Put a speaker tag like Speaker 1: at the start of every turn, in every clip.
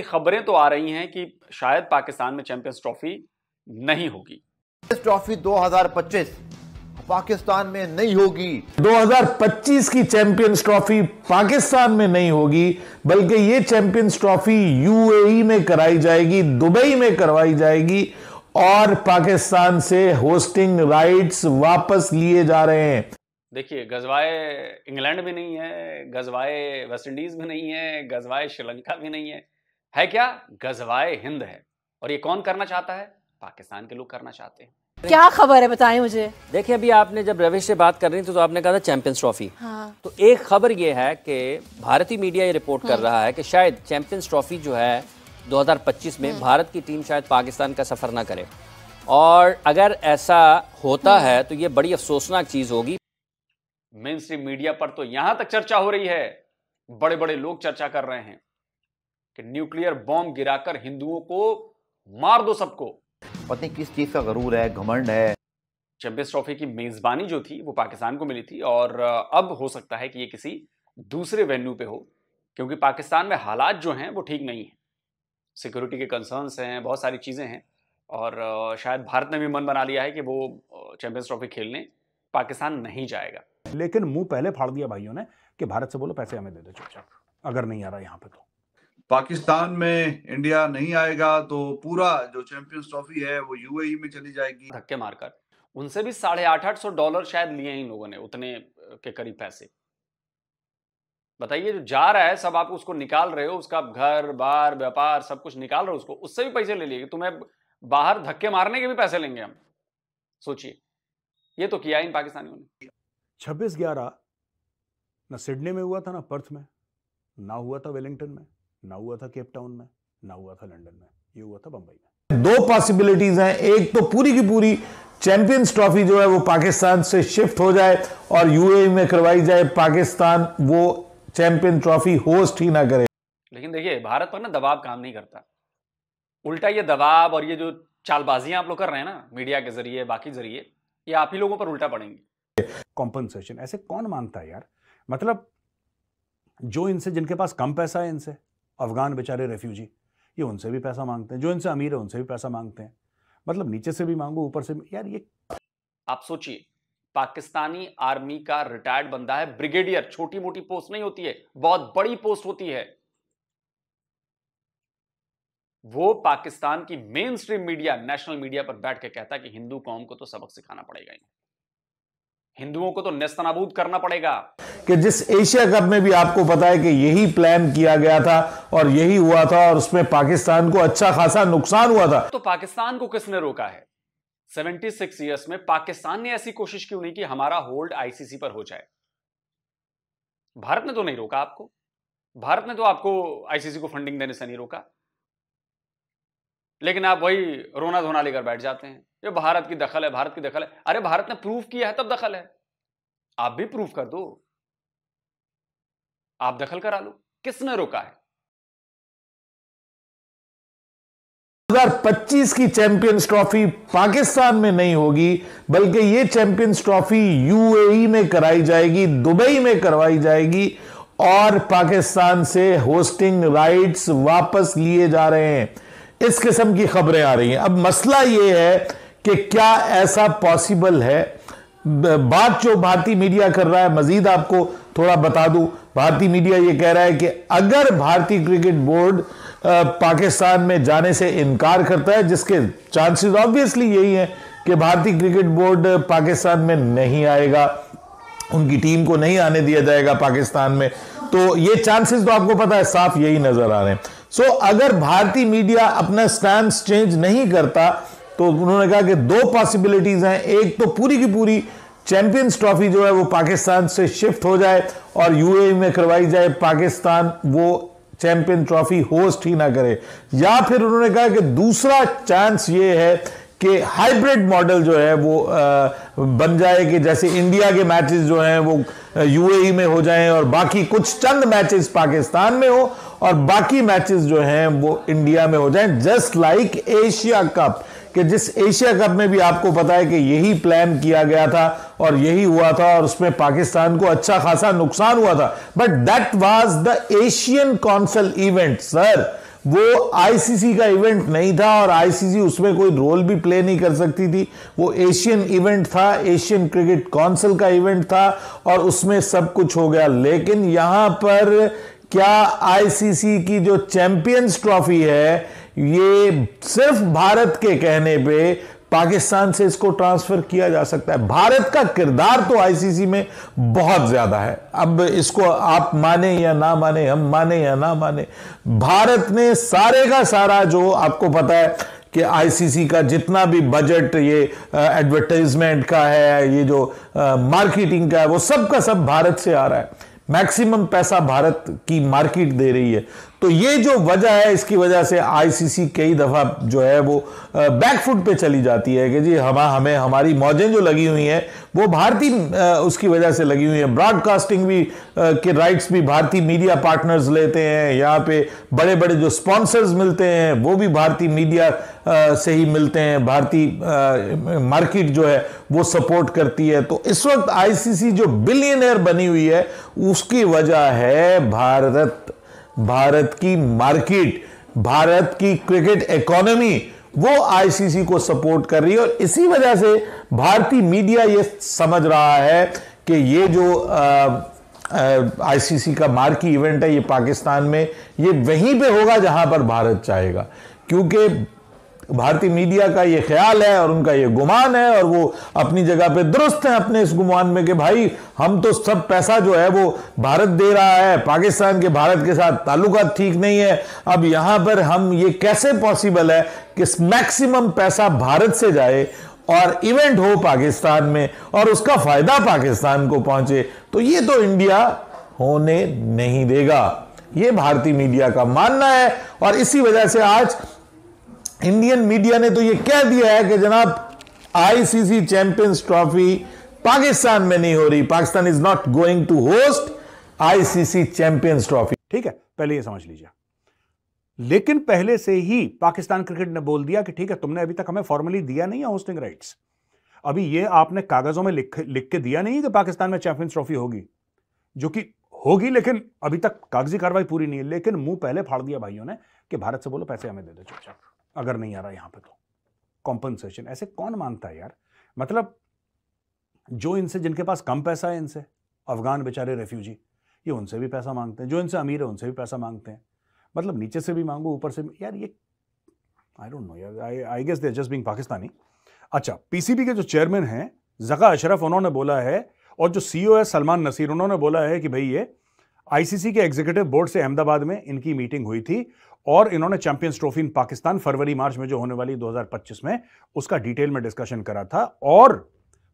Speaker 1: खबरें तो आ रही हैं कि शायद पाकिस्तान में चैंपियंस ट्रॉफी नहीं होगी ट्रॉफी 2025 पाकिस्तान में नहीं होगी
Speaker 2: 2025 की चैंपियंस ट्रॉफी पाकिस्तान में नहीं होगी बल्कि ये चैंपियंस ट्रॉफी यूएई में कराई जाएगी दुबई में करवाई जाएगी और पाकिस्तान से होस्टिंग राइट्स वापस लिए जा रहे हैं
Speaker 1: देखिए गजवाए इंग्लैंड भी नहीं है गजवाए वेस्ट इंडीज भी नहीं है गजवाए श्रीलंका भी नहीं है है क्या गजवाए हिंद है और ये कौन करना चाहता है पाकिस्तान के लोग करना चाहते हैं क्या
Speaker 2: खबर है बताएं मुझे
Speaker 1: देखिए अभी आपने जब रविश से बात कर रही थी तो आपने कहा था चैंपियंस ट्रॉफी हाँ। तो एक खबर ये है कि भारतीय मीडिया ये रिपोर्ट कर हाँ। रहा है कि शायद चैंपियंस ट्रॉफी जो है 2025 में हाँ। भारत की टीम शायद पाकिस्तान का सफर ना करे और अगर ऐसा होता हाँ। है तो ये बड़ी अफसोसनाक चीज होगी मेन मीडिया पर तो यहां तक चर्चा हो रही है बड़े बड़े लोग चर्चा कर रहे हैं कि न्यूक्लियर बॉम्ब गिराकर हिंदुओं को मार दो सबको पता किस चीज का गरूर है घमंड है चैंपियंस ट्रॉफी की मेजबानी जो थी वो पाकिस्तान को मिली थी और अब हो सकता है कि ये किसी दूसरे वेन्यू पे हो क्योंकि पाकिस्तान में हालात जो हैं वो ठीक नहीं है सिक्योरिटी के कंसर्न्स हैं बहुत सारी चीज़ें हैं और शायद भारत ने भी मन बना लिया है कि वो चैंपियंस ट्रॉफी खेलने पाकिस्तान नहीं जाएगा
Speaker 3: लेकिन मुंह पहले फाड़ दिया भाइयों ने कि भारत से बोलो पैसे हमें दे दो चुपचाप अगर नहीं आ रहा यहाँ पे तो पाकिस्तान में इंडिया नहीं आएगा तो पूरा जो चैंपियंस ट्रॉफी है वो यूएई में चली जाएगी धक्के
Speaker 1: मारकर उनसे भी साढ़े आठ आठ सौ डॉलर शायद लिए इन लोगों ने उतने के करीब पैसे बताइए जो जा रहा है सब आप उसको निकाल रहे हो उसका घर बार व्यापार सब कुछ निकाल रहे हो उसको उससे भी पैसे ले लिए तुम्हें बाहर धक्के मारने के भी पैसे लेंगे हम सोचिए ये तो किया इन पाकिस्तानियों ने
Speaker 3: छब्बीस ग्यारह ना सिडनी में हुआ था ना पर्थ में ना हुआ था वेलिंगटन में ना हुआ था केपटाउन में ना हुआ था लंडन में
Speaker 2: ये हुआ था बंबई में दो पॉसिबिलिटीज हैं एक तो पूरी की पूरी चैंपियंस ट्रॉफी जो है वो पाकिस्तान से शिफ्ट हो जाए और यूएई e में करवाई जाए पाकिस्तान वो चैंपियन ट्रॉफी होस्ट ही ना करे
Speaker 1: लेकिन देखिए भारत पर ना दबाव काम नहीं करता उल्टा ये दबाव और ये जो चालबाजियां आप लोग कर रहे हैं ना मीडिया के जरिए बाकी जरिए ये आप ही लोगों पर उल्टा पड़ेंगे
Speaker 3: कॉम्पनसेशन ऐसे कौन मानता है यार मतलब जो इनसे जिनके पास कम पैसा है इनसे अफगान बेचारे रेफ्यूजी ये उनसे भी पैसा मांगते हैं जो इनसे अमीर है उनसे भी पैसा मांगते हैं मतलब नीचे से भी मांगो ऊपर से यार ये
Speaker 1: आप सोचिए पाकिस्तानी आर्मी का रिटायर्ड बंदा है ब्रिगेडियर छोटी मोटी पोस्ट नहीं होती है बहुत बड़ी पोस्ट होती है वो पाकिस्तान की mainstream media national media पर बैठ के कहता है कि हिंदू कौम को तो सबक सिखाना पड़ेगा ही हिंदुओं को तो नेस्तनाबूद करना पड़ेगा
Speaker 2: कि जिस एशिया कप में भी आपको पता है कि यही प्लान किया गया था और यही हुआ था और उसमें पाकिस्तान को अच्छा खासा नुकसान हुआ था
Speaker 1: तो पाकिस्तान को किसने रोका है 76 इयर्स में पाकिस्तान ने ऐसी कोशिश क्यों नहीं कि हमारा होल्ड आईसीसी पर हो जाए भारत ने तो नहीं रोका आपको भारत ने तो आपको आईसीसी को फंडिंग देने से नहीं रोका लेकिन आप वही रोना धोना लेकर बैठ जाते हैं ये भारत की दखल है भारत की दखल है अरे भारत ने प्रूफ किया है तब दखल है आप भी प्रूफ कर दो आप दखल करा लो किसने रोका है
Speaker 2: 2025 की चैंपियंस ट्रॉफी पाकिस्तान में नहीं होगी बल्कि ये चैंपियंस ट्रॉफी यूएई में कराई जाएगी दुबई में करवाई जाएगी और पाकिस्तान से होस्टिंग राइट्स वापस लिए जा रहे हैं इस किस्म की खबरें आ रही हैं अब मसला यह है कि क्या ऐसा पॉसिबल है बात जो भारतीय मीडिया कर रहा है मजीद आपको थोड़ा बता दूं भारतीय मीडिया ये कह रहा है कि अगर भारतीय क्रिकेट बोर्ड पाकिस्तान में जाने से इनकार करता है जिसके चांसेस ऑब्वियसली यही है कि भारतीय क्रिकेट बोर्ड पाकिस्तान में नहीं आएगा उनकी टीम को नहीं आने दिया जाएगा पाकिस्तान में तो ये चांसेस तो आपको पता है साफ यही नजर आ रहे हैं सो so, अगर भारतीय मीडिया अपना स्टैंड चेंज नहीं करता तो उन्होंने कहा कि दो पॉसिबिलिटीज हैं एक तो पूरी की पूरी चैंपियंस ट्रॉफी जो है वो पाकिस्तान से शिफ्ट हो जाए और यूएई e में करवाई जाए पाकिस्तान वो चैंपियन ट्रॉफी होस्ट ही ना करे या फिर उन्होंने कहा कि दूसरा चांस ये है कि हाइब्रिड मॉडल जो है वो बन जाए कि जैसे इंडिया के मैचेस जो हैं वो यूएई e में हो जाएं और बाकी कुछ चंद मैचेस पाकिस्तान में हो और बाकी मैचेस जो हैं वो इंडिया में हो जाएं जस्ट लाइक एशिया कप कि जिस एशिया कप में भी आपको पता है कि यही प्लान किया गया था और यही हुआ था और उसमें पाकिस्तान को अच्छा खासा नुकसान हुआ था but that was the Asian council event sir वो आईसीसी का इवेंट नहीं था और आईसीसी उसमें कोई रोल भी प्ले नहीं कर सकती थी वो एशियन इवेंट था एशियन क्रिकेट काउंसिल का इवेंट था और उसमें सब कुछ हो गया लेकिन यहां पर क्या आईसीसी की जो चैंपियंस ट्रॉफी है ये सिर्फ भारत के कहने पे पाकिस्तान से इसको ट्रांसफर किया जा सकता है भारत का किरदार तो आईसीसी में बहुत ज्यादा है अब इसको आप माने या ना माने हम माने या ना माने भारत ने सारे का सारा जो आपको पता है कि आईसीसी का जितना भी बजट ये एडवर्टाइजमेंट का है ये जो मार्केटिंग का है वो सब का सब भारत से आ रहा है मैक्सिमम पैसा भारत की मार्केट दे रही है तो ये जो वजह है इसकी वजह से आईसीसी कई दफ़ा जो है वो बैकफुट पे चली जाती है कि जी हम हमें हमारी मौजें जो लगी हुई हैं वो भारतीय उसकी वजह से लगी हुई है ब्रॉडकास्टिंग भी के राइट्स भी भारतीय मीडिया पार्टनर्स लेते हैं यहाँ पे बड़े बड़े जो स्पॉन्सर्स मिलते हैं वो भी भारतीय मीडिया से ही मिलते हैं भारतीय मार्केट जो है वो सपोर्ट करती है तो इस वक्त आईसीसी जो बिलियनर बनी हुई है उसकी वजह है भारत भारत की मार्केट भारत की क्रिकेट इकोनॉमी वो आईसीसी को सपोर्ट कर रही है और इसी वजह से भारतीय मीडिया ये समझ रहा है कि ये जो आईसीसी का मार्की इवेंट है ये पाकिस्तान में ये वहीं पे होगा जहां पर भारत चाहेगा क्योंकि भारतीय मीडिया का ये ख्याल है और उनका ये गुमान है और वो अपनी जगह पे दुरुस्त हैं अपने इस गुमान में कि भाई हम तो सब पैसा जो है वो भारत दे रहा है पाकिस्तान के भारत के साथ ताल्लुक ठीक नहीं है अब यहां पर हम ये कैसे पॉसिबल है कि मैक्सिमम पैसा भारत से जाए और इवेंट हो पाकिस्तान में और उसका फायदा पाकिस्तान को पहुंचे तो ये तो इंडिया होने नहीं देगा ये भारतीय मीडिया का मानना है और इसी वजह से आज इंडियन मीडिया ने तो यह कह दिया है कि जनाब आईसीसी चैंपियंस ट्रॉफी पाकिस्तान में नहीं हो रही Pakistan is not going to host ICC champions trophy ठीक है पहले ये समझ लीजिए लेकिन
Speaker 3: पहले से ही पाकिस्तान क्रिकेट ने बोल दिया कि ठीक है तुमने अभी तक हमें फॉर्मली दिया नहीं है होस्टिंग राइट्स अभी ये आपने कागजों में लिख लिख के दिया नहीं कि पाकिस्तान में चैंपियंस ट्रॉफी होगी जो कि होगी लेकिन अभी तक कागजी कार्रवाई पूरी नहीं है लेकिन मुंह पहले फाड़ दिया भाइयों ने कि भारत से बोलो पैसे हमें दे दो चुपचाप अगर नहीं आ रहा यहाँ पे तो कॉम्पनसेशन ऐसे कौन मांगता है यार मतलब जो इनसे जिनके पास कम पैसा है इनसे अफगान बेचारे रेफ्यूजी ये उनसे भी पैसा मांगते हैं जो इनसे अमीर है उनसे भी पैसा मांगते हैं मतलब नीचे से भी मांगो ऊपर से यार ये आई डोंट नो यार I I guess they just being Pakistani अच्छा पीसीबी के जो चेयरमैन हैं जका अशरफ उन्होंने बोला है और जो सीईओ है सलमान नसीर उन्होंने बोला है कि भाई ये आईसीसी के एग्जीक्यूटिव बोर्ड से अहमदाबाद में इनकी मीटिंग हुई थी और इन्होंने चैंपियंस ट्रॉफी इन पाकिस्तान फरवरी मार्च में जो होने वाली 2025 में उसका डिटेल में डिस्कशन करा था और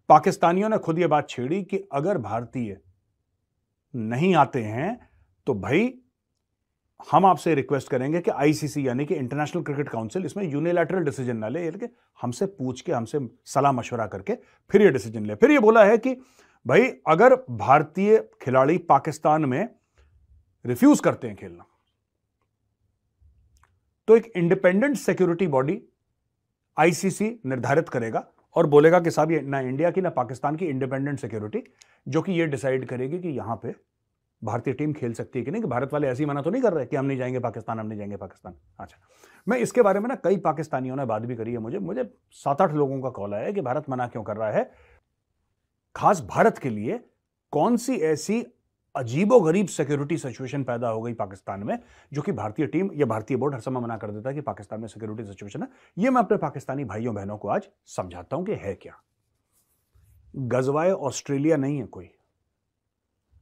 Speaker 3: पाकिस्तानियों ने खुद यह बात छेड़ी कि अगर भारतीय नहीं आते हैं तो भाई हम आपसे रिक्वेस्ट करेंगे कि आईसीसी यानी कि इंटरनेशनल क्रिकेट काउंसिल इसमें यूनिलैटरल डिसीजन ना ले यानी कि हमसे पूछ के हमसे सलाह मशवरा करके फिर ये डिसीजन ले फिर ये बोला है कि भाई अगर भारतीय खिलाड़ी पाकिस्तान में रिफ्यूज करते हैं खेलना तो एक इंडिपेंडेंट सिक्योरिटी बॉडी आईसीसी निर्धारित करेगा और बोलेगा कि साहब ये ना इंडिया की ना पाकिस्तान की इंडिपेंडेंट सिक्योरिटी जो कि ये डिसाइड करेगी कि यहां पे भारतीय टीम खेल सकती है कि नहीं कि भारत वाले ऐसी मना तो नहीं कर रहे कि हम नहीं जाएंगे पाकिस्तान हम नहीं जाएंगे पाकिस्तान अच्छा मैं इसके बारे में ना कई पाकिस्तानियों ने बात भी करी है मुझे मुझे सात आठ लोगों का कॉल आया है कि भारत मना क्यों कर रहा है खास भारत के लिए कौन सी ऐसी अजीबो गरीब सिक्योरिटी सिचुएशन पैदा हो गई पाकिस्तान में जो कि भारतीय टीम या भारतीय बोर्ड हर समय मना कर देता है कि पाकिस्तान में सिक्योरिटी सिचुएशन है यह मैं अपने पाकिस्तानी भाइयों बहनों को आज समझाता हूं कि है क्या गजवाए ऑस्ट्रेलिया नहीं है कोई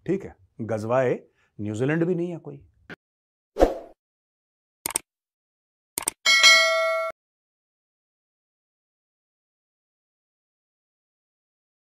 Speaker 3: ठीक है गजवाए न्यूजीलैंड भी नहीं है कोई